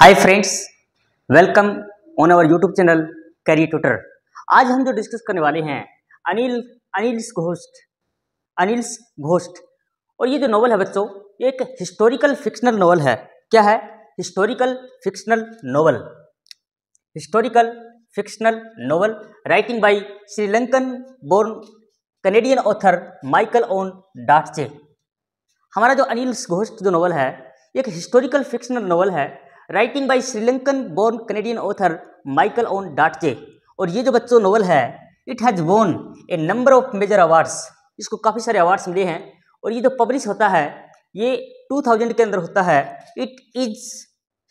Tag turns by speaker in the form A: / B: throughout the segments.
A: Hi friends welcome on our YouTube channel career tutor आज हम जो डिस्कस करने वाले हैं अनिल अनिल्स घोष्ट अनिल्स घोष्ट और ये जो नोवेल है बच्चों ये एक हिस्टोरिकल फिक्शनल नोवेल है क्या है historical fictional novel historical fictional novel writing by Sri Lankan born Canadian author Michael Ondaatje हमारा जो अनिल घोष्ट जो नोवेल है एक हिस्टोरिकल फिक्शनल नोवेल है writing by Sri Lankan born Canadian author Michael Ondaatje और ये जो बच्चों नोवेल है it has won a number of major awards इसको काफ़ी सारे अवार्ड्स मिले हैं और ये जो पब्लिश होता है ये 2000 के अंदर होता है it is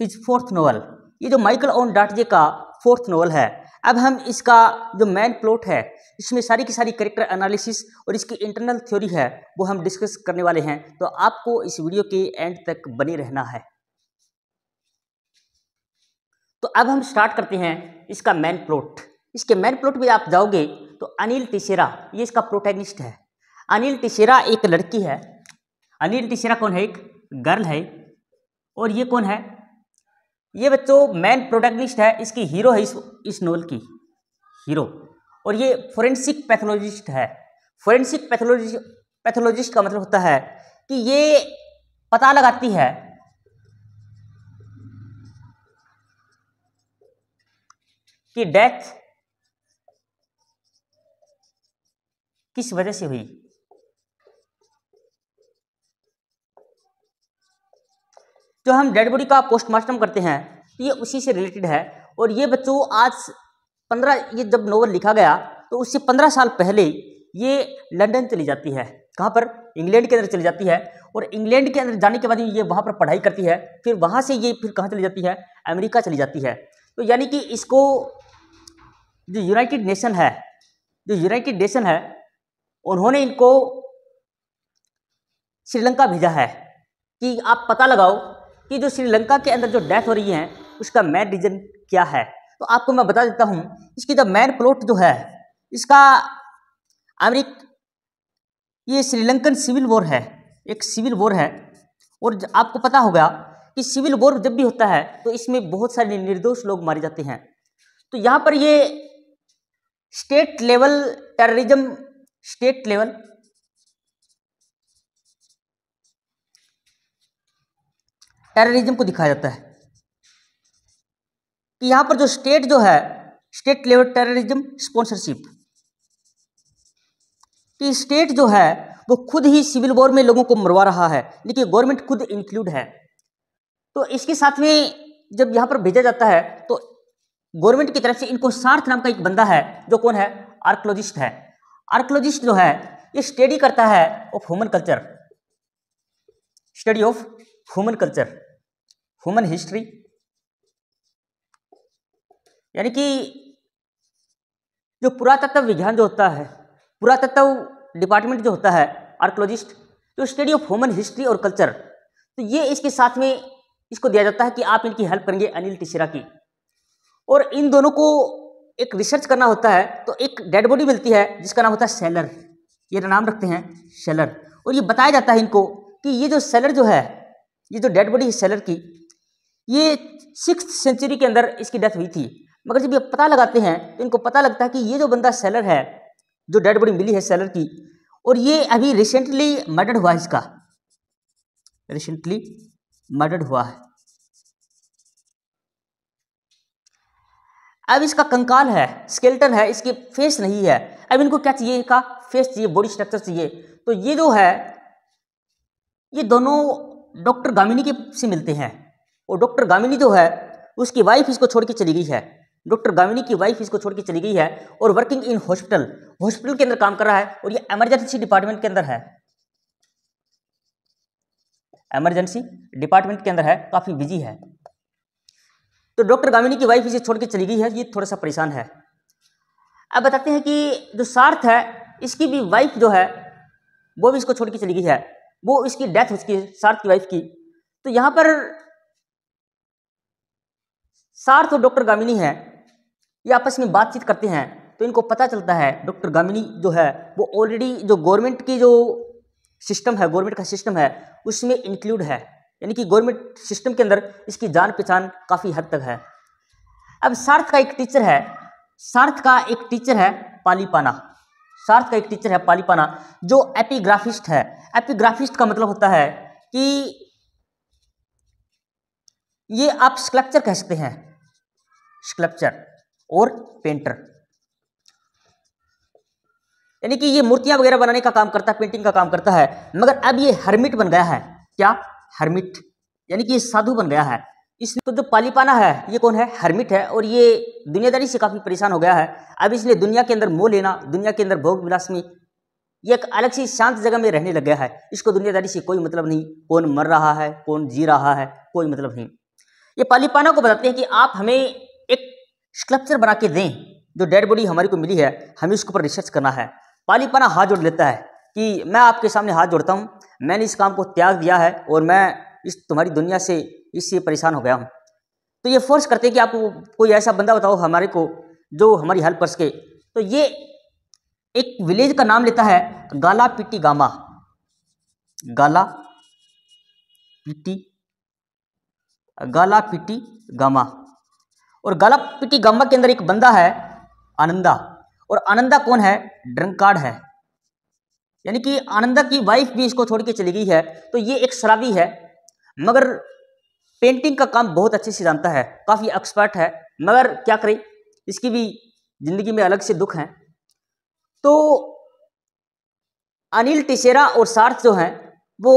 A: his fourth novel ये जो माइकल ओन डाटजे का फोर्थ नोवल है अब हम इसका जो मैन प्लॉट है इसमें सारी की सारी करेक्टर एनालिसिस और इसकी इंटरनल थ्योरी है वो हम डिस्कस करने वाले हैं तो आपको इस वीडियो के एंड तक बने रहना है तो अब हम स्टार्ट करते हैं इसका मैन प्लॉट इसके मैन प्लॉट में आप जाओगे तो अनिल तिसेरा ये इसका प्रोटेनिस्ट है अनिल तिसेरा एक लड़की है अनिल तिसेरा कौन है एक गर्ल है और ये कौन है ये बच्चों मैन प्रोटेगनिस्ट है इसकी हीरो है इस इस नोल की हीरो और ये फोरेंसिक पैथोलॉजिस्ट है फोरेंसिक पैथोलॉजिस्ट पैथोलॉजिस्ट का मतलब होता है कि ये पता लगाती है कि डेथ किस वजह से हुई जो हम डेड बॉडी का पोस्टमार्टम करते हैं तो ये उसी से रिलेटेड है और ये बच्चों आज पंद्रह ये जब नोवल लिखा गया तो उससे पंद्रह साल पहले ये लंदन चली जाती है कहाँ पर इंग्लैंड के अंदर चली जाती है और इंग्लैंड के अंदर जाने के बाद ये वहाँ पर पढ़ाई करती है फिर वहाँ से ये फिर कहाँ चली जाती है अमेरिका चली जाती है तो यानी कि इसको जो यूनाइटेड नेशन है जो यूनाइटेड नेशन है उन्होंने इनको श्रीलंका भेजा है कि आप पता लगाओ कि जो श्रीलंका के अंदर जो डेथ हो रही है उसका मैन रीजन क्या है तो आपको मैं बता देता हूँ इसकी जो मैन प्लॉट जो है इसका अमरीक ये श्रीलंकन सिविल वॉर है एक सिविल वॉर है और आपको पता होगा कि सिविल वॉर जब भी होता है तो इसमें बहुत सारे निर्दोष लोग मारे जाते हैं तो यहाँ पर ये state level terrorism state level terrorism को दिखाया जाता है कि यहां पर जो स्टेट जो है स्टेट लेवल टेररिज्म स्पॉन्सरशिप कि स्टेट जो है वो खुद ही सिविल वॉर में लोगों को मरवा रहा है देखिए गवर्नमेंट खुद इंक्लूड है तो इसके साथ में जब यहां पर भेजा जाता है तो गवर्नमेंट की तरफ से इनको सार्थ नाम का एक बंदा है जो कौन है आर्कोलॉजिस्ट है आर्कोलॉजिस्ट जो है ये स्टडी करता है of human culture study of human culture human history यानी कि जो पुरातत्व विज्ञान जो होता है पुरातत्व डिपार्टमेंट जो होता है आर्कोलॉजिस्ट जो स्टडी ऑफ ह्यूमन हिस्ट्री और कल्चर तो ये इसके साथ में इसको दिया जाता है कि आप इनकी हेल्प करेंगे अनिल टिशरा की और इन दोनों को एक रिसर्च करना होता है तो एक डेड बॉडी मिलती है जिसका नाम होता है सेलर ये नाम रखते हैं सेलर और ये बताया जाता है इनको कि ये जो सेलर जो है ये जो डेड बॉडी है सेलर की ये सिक्स सेंचुरी के अंदर इसकी डेथ हुई थी मगर जब ये पता लगाते हैं तो इनको पता लगता है कि ये जो बंदा सेलर है जो डेड बॉडी मिली है सेलर की और ये अभी रिसेंटली मर्डर हुआ है इसका रिसेंटली मर्डर हुआ है अब इसका कंकाल है स्केल्टन है इसकी फेस नहीं है अब इनको क्या चाहिए इनका फेस चाहिए बॉडी स्ट्रक्चर चाहिए तो ये जो है ये दोनों डॉक्टर गामिनी के से मिलते हैं और डॉक्टर गामिनी जो है उसकी वाइफ इसको छोड़ के चली गई है डॉक्टर गामिनी की वाइफ इसको छोड़ के चली गई है और वर्किंग इन हॉस्पिटल हॉस्पिटल के अंदर काम कर रहा है और ये एमरजेंसी डिपार्टमेंट के अंदर है एमरजेंसी डिपार्टमेंट के अंदर है काफ़ी बिजी है तो डॉक्टर गामिनी की वाइफ इसे छोड़ के चली गई है ये थोड़ा सा परेशान है अब बताते हैं कि जो सार्थ है इसकी भी वाइफ जो है वो भी इसको छोड़ के चली गई है वो इसकी डेथ हो चुकी है सार्थ की वाइफ की तो यहाँ पर सार्थ और डॉक्टर गामिनी है ये आपस में बातचीत करते हैं तो इनको पता चलता है डॉक्टर गामिनी जो है वो ऑलरेडी जो गवर्नमेंट की जो सिस्टम है गवर्नमेंट का सिस्टम है उसमें इंक्लूड है यानी कि गवर्नमेंट सिस्टम के अंदर इसकी जान पहचान काफ़ी हद तक है अब सार्थ का एक टीचर है सार्थ का एक टीचर है पालीपाना सार्थ का एक टीचर है पालीपाना जो एपीग्राफिस्ट है एपीग्राफिस्ट का मतलब होता है कि ये आप स्कल्पचर कह सकते हैं स्कल्पचर और पेंटर यानी कि ये मूर्तियां वगैरह बनाने का काम करता है पेंटिंग का काम करता है मगर अब ये हर्मिट बन गया है क्या हर्मिट यानी कि साधु बन गया है इस तो जो पालीपाना है ये कौन है हर्मिट है और ये दुनियादारी से काफ़ी परेशान हो गया है अब इसलिए दुनिया के अंदर मोह लेना दुनिया के अंदर भोग विलास में ये एक अलग सी शांत जगह में रहने लग गया है इसको दुनियादारी से कोई मतलब नहीं कौन मर रहा है कौन जी रहा है कोई मतलब नहीं ये पालीपाना को बताते हैं कि आप हमें एक स्कल्पचर बना के दें जो डेड बॉडी हमारी को मिली है हमें उसके ऊपर रिसर्च करना है पालीपाना हाथ जोड़ लेता है कि मैं आपके सामने हाथ जोड़ता हूँ मैंने इस काम को त्याग दिया है और मैं इस तुम्हारी दुनिया से इससे परेशान हो गया हूँ तो ये फोर्स करते हैं कि आपको कोई ऐसा बंदा बताओ हमारे को जो हमारी हेल्प कर सके तो ये एक विलेज का नाम लेता है गाला पिटी गामा गाला पिटी गाला पिटी गामा और गाला पिटी गामा के अंदर एक बंदा है आनंदा और आनंदा कौन है ड्रंकार्ड है यानी कि आनंदा की वाइफ भी इसको छोड़ के चली गई है तो ये एक शराबी है मगर पेंटिंग का काम बहुत अच्छे से जानता है काफ़ी एक्सपर्ट है मगर क्या करें इसकी भी ज़िंदगी में अलग से दुख हैं तो अनिल टिशेरा और सार्थ जो हैं वो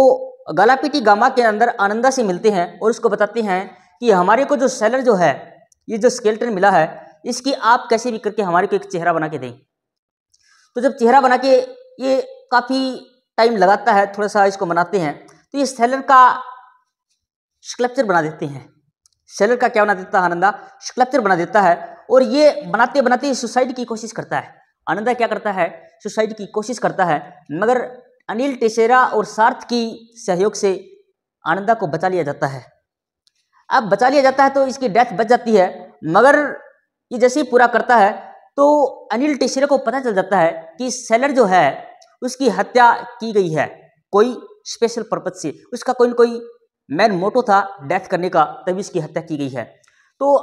A: गलापीटी गामा के अंदर आनंदा से मिलते हैं और उसको बताते हैं कि हमारे को जो सेलर जो है ये जो स्केल्टन मिला है इसकी आप कैसे भी करके हमारे को एक चेहरा बना के दें तो जब चेहरा बना के ये काफ़ी टाइम लगाता है थोड़ा सा इसको बनाते हैं तो ये सेलर का स्कल्पचर बना देते हैं सेलर का क्या बना देता है आनंदा स्कल्पचर बना देता है और ये बनाते बनाते सुसाइड की कोशिश करता है आनंदा क्या करता है सुसाइड की कोशिश करता है मगर अनिल टेसेरा और सार्थ की सहयोग से आनंदा को बचा लिया जाता है अब बचा लिया जाता है तो इसकी डेथ बच जाती है मगर ये जैसे ही पूरा करता है तो अनिल टेसेरा को पता चल जाता है कि सेलर जो है उसकी हत्या की गई है कोई स्पेशल पर्पज से उसका कोई ना कोई मैन मोटो था डेथ करने का तभी इसकी हत्या की गई है तो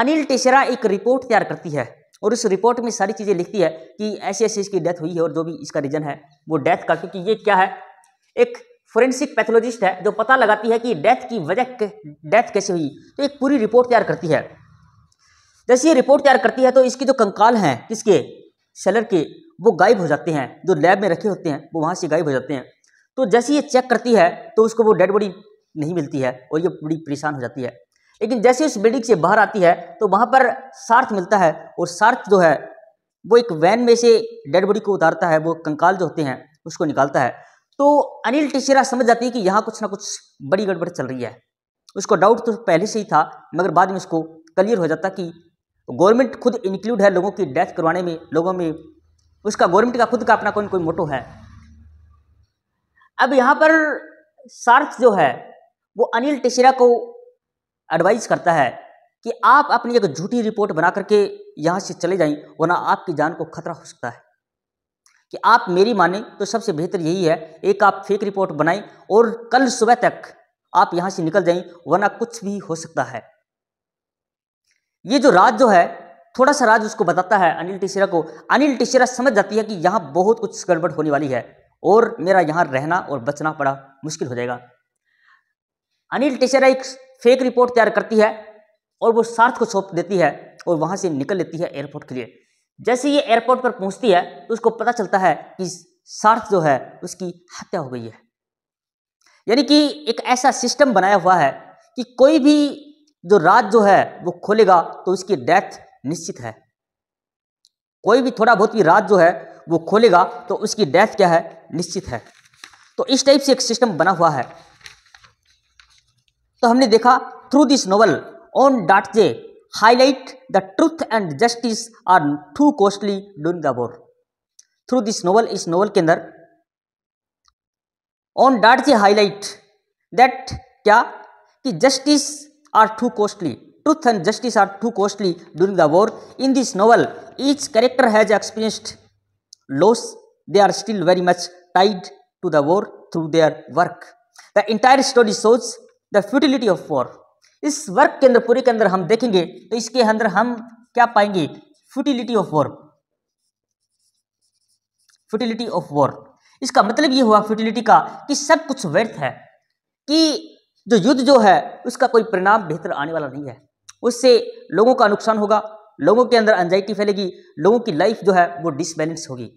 A: अनिल टेसरा एक रिपोर्ट तैयार करती है और उस रिपोर्ट में सारी चीज़ें लिखती है कि ऐसे ऐसे इसकी डेथ हुई है और जो भी इसका रीजन है वो डेथ का क्योंकि ये क्या है एक फोरेंसिक पैथोलॉजिस्ट है जो पता लगाती है कि डेथ की वजह डेथ कैसे हुई तो एक पूरी रिपोर्ट तैयार करती है जैसे ये रिपोर्ट तैयार करती है तो इसकी जो कंकाल हैं किसके सेलर के वो गायब हो जाते हैं जो लैब में रखे होते हैं वो वहाँ से गायब हो जाते हैं तो जैसे ये चेक करती है तो उसको वो डेड बॉडी नहीं मिलती है और ये बड़ी परेशान हो जाती है लेकिन जैसे उस बिल्डिंग से बाहर आती है तो वहाँ पर सार्थ मिलता है और सार्थ जो है वो एक वैन में से डेड बॉडी को उतारता है वो कंकाल जो होते हैं उसको निकालता है तो अनिल टिशेरा समझ जाती है कि यहाँ कुछ ना कुछ बड़ी गड़बड़ चल रही है उसको डाउट तो पहले से ही था मगर बाद में उसको क्लियर हो जाता कि गवर्नमेंट खुद इंक्लूड है लोगों की डेथ करवाने में लोगों में उसका गवर्नमेंट का खुद का अपना कोई कोई मोटो है अब यहाँ पर सार्थ जो है वो अनिल टेसरा को एडवाइज करता है कि आप अपनी एक झूठी रिपोर्ट बना करके यहाँ से चले जाएं वरना आपकी जान को खतरा हो सकता है कि आप मेरी माने तो सबसे बेहतर यही है एक आप फेक रिपोर्ट बनाएं और कल सुबह तक आप यहाँ से निकल जाएं वरना कुछ भी हो सकता है ये जो रात जो है थोड़ा सा राज उसको बताता है अनिल टिशेरा को अनिल टिशेरा समझ जाती है कि यहाँ बहुत कुछ गड़बड़ होने वाली है और मेरा यहाँ रहना और बचना बड़ा मुश्किल हो जाएगा अनिल टिशरा एक फेक रिपोर्ट तैयार करती है और वो सार्थ को सौंप देती है और वहाँ से निकल लेती है एयरपोर्ट के लिए जैसे ये एयरपोर्ट पर पहुँचती है तो उसको पता चलता है कि सार्थ जो है उसकी हत्या हो गई है यानी कि एक ऐसा सिस्टम बनाया हुआ है कि कोई भी जो राज जो है वो खोलेगा तो उसकी डेथ निश्चित है कोई भी थोड़ा बहुत भी राज जो है वो खोलेगा तो उसकी डेथ क्या है निश्चित है तो इस टाइप से एक सिस्टम बना हुआ है तो हमने देखा through this novel Ondaatje highlight the truth and justice are too costly during the war through this novel इस नोवल के अंदर Ondaatje highlight that क्या कि justice are too costly Truth and justice are too costly during the war. In this novel, each character has experienced loss. They are still very much tied to the war through their work. The entire story shows the futility of war. इस work के अंदर पूरे के अंदर हम देखेंगे तो इसके अंदर हम क्या पाएंगे futility of war futility of war इसका मतलब ये हुआ फ्यूटिलिटी का कि सब कुछ व्यर्थ है कि जो युद्ध जो है उसका कोई परिणाम बेहतर आने वाला नहीं है उससे लोगों का नुकसान होगा लोगों के अंदर एंजाइटी फैलेगी लोगों की लाइफ जो है वो डिसबैलेंस होगी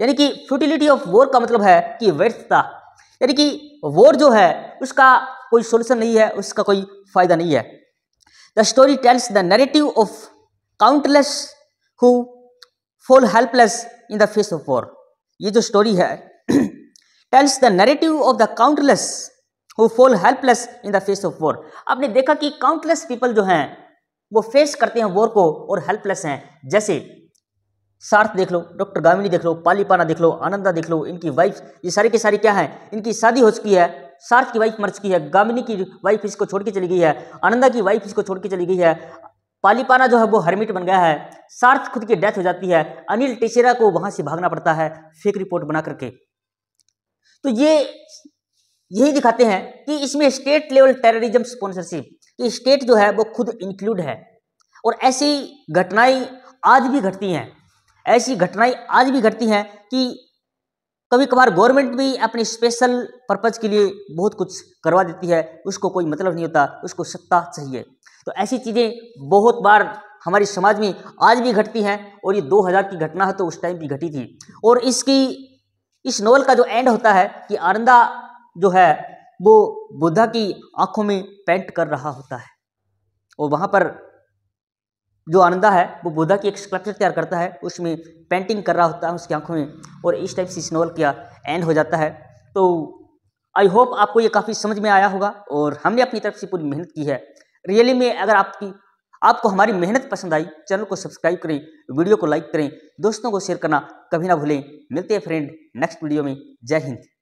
A: यानी कि फ्यूटिलिटी ऑफ वॉर का मतलब है कि व्यर्थता यानी कि वॉर जो है उसका कोई सोल्यूशन नहीं है उसका कोई फायदा नहीं है the story tells the narrative of countless who fall helpless in the face of war ये जो स्टोरी है tells the narrative of the countless who fall helpless in the face of war आपने देखा कि काउंटलेस पीपल जो हैं वो face करते हैं वॉर को और हेल्पलेस हैं जैसे सार्थ देख लो डॉक्टर गामिनी देख लो पालीपाना देख लो आनंदा देख लो इनकी वाइफ ये सारी की सारी क्या है इनकी शादी हो चुकी है सार्थ की वाइफ मर चुकी है गामिनी की वाइफ इसको छोड़ के चली गई है आनंदा की वाइफ इसको छोड़ के चली गई है पालीपाना जो है वो हर्मिट बन गया है सार्थ खुद की डेथ हो जाती है अनिल टेसेरा को वहां से भागना पड़ता है फेक रिपोर्ट बना करके तो ये यही दिखाते हैं कि इसमें स्टेट लेवल टेररिज्म स्पॉन्सरशिप कि स्टेट जो है वो खुद इंक्लूड है और ऐसी घटनाएं आज भी घटती हैं ऐसी घटनाएं आज भी घटती हैं कि कभी कभार गवर्नमेंट भी अपने स्पेशल पर्पज के लिए बहुत कुछ करवा देती है उसको कोई मतलब नहीं होता उसको सत्ता चाहिए तो ऐसी चीज़ें बहुत बार हमारे समाज में आज भी घटती हैं और ये 2000 की घटना है तो उस टाइम भी घटी थी और इसकी इस नॉवल का जो एंड होता है कि आनंदा जो है वो बुद्धा की आंखों में पेंट कर रहा होता है और वहाँ पर जो आनंदा है वो बुद्धा की एक स्कल्पचर तैयार करता है उसमें पेंटिंग कर रहा होता है उसकी आंखों में और इस टाइप से स्नोल किया का एंड हो जाता है तो आई होप आपको ये काफ़ी समझ में आया होगा और हमने अपनी तरफ से पूरी मेहनत की है रियली में अगर आपकी आपको हमारी मेहनत पसंद आई चैनल को सब्सक्राइब करें वीडियो को लाइक करें दोस्तों को शेयर करना कभी ना भूलें मिलते हैं फ्रेंड नेक्स्ट वीडियो में जय हिंद